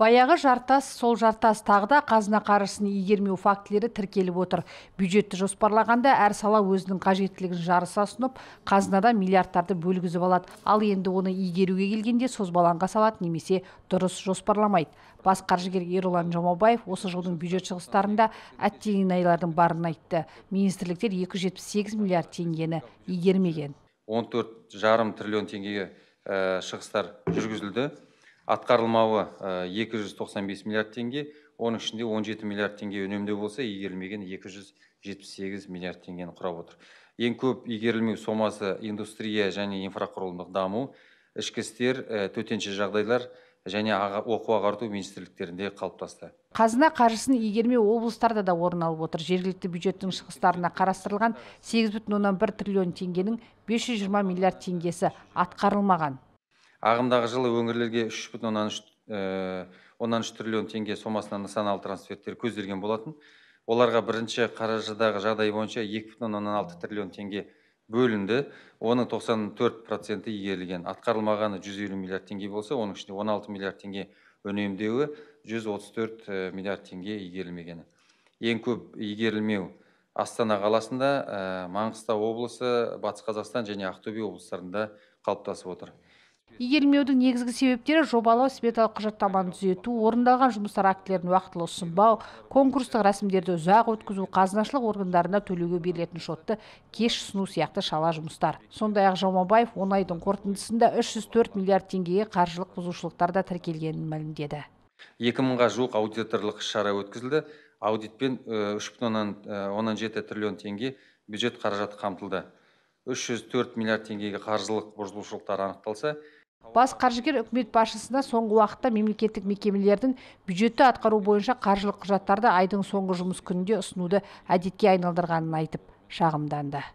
баяғы жартас сол жартас тағы да қазына қаржысын игермеу фактілері тіркеліп отыр бюджетті жоспарлағанда әр сала өзінің қажеттілігін жарыса ұсынып қазынадан миллиардтарды бөлгізіп алады ал енді оны игеруге келгенде баланға салады немесе дұрыс жоспарламайды бас қаржыгер ерұлан жамаубаев осы жылдың бюджет шығыстарында әттеген айлардың барын айтты министрліктер 278 миллиард теңгені игермеген 14,5 триллион теңгеге э, шығыстар жүргізілді атқарылмауы э, екі миллиард теңге оның ішінде 17 миллиард теңге үнемдеу болса игерілмеген 278 миллиард теңгені құрап отыр ең көп игерілмеу сомасы индустрия және инфрақұрылымдық даму ішкі істер э, төтенше жағдайлар және оқу ағарту министрліктерінде қалыптасты қазына қаржысын игермеу облыстарда да орын алып отыр жергілікті бюджеттің шығыстарына қарастырылған сегіз триллион теңгенің бес миллиард теңгесі атқарылмаған ағымдағы жылы өңірлерге үш бүтін э, оннан үш триллион теңге сомасына нысаналы трансферттер көзделген болатын оларға бірінші қаражыдағы жағдай бойынша екі бүтін оннан триллион теңге бөлінді оның тоқсан төрт проценті игерілген атқарылмағаны жүз елу миллиард теңге болса оның ішінде он миллиард теңге үнемдеуі жүз э, миллиард теңге игерілмегені ең көп игерілмеу астана қаласында Маңғыста э, маңғыстау облысы батыс қазақстан және ақтөбе облыстарында қалыптасып отыр игерілмеудің негізгі себептері жобалау сметалық құжаттаманы түзету орындалған жұмыстар актілерін уақытылы ұсынбау конкурстық рәсімдерді ұзақ өткізу қазынашылық органдарына төлеуге берілетін шотты кеш ұсыну сияқты шала жұмыстар сондай ақ жаумабаев он айдың қорытындысында 304 миллиард теңгеге қаржылық бұзушылықтар да тіркелгенін мәлімдеді екі мыңға жуық аудиторлық іс шара өткізілді аудитпен э, үш бүтін э, оннан жеті триллион теңге бюджет қаражаты қамтылды 304 миллиард теңгеге қаржылық бұзылушылықтар анықталса бас қаржыгер үкімет басшысына соңғы уақытта мемлекеттік мекемелердің бюджетті атқару бойынша қаржылық құжаттарды айдың соңғы жұмыс күнінде ұсынуды әдетке айналдырғанын айтып шағымданды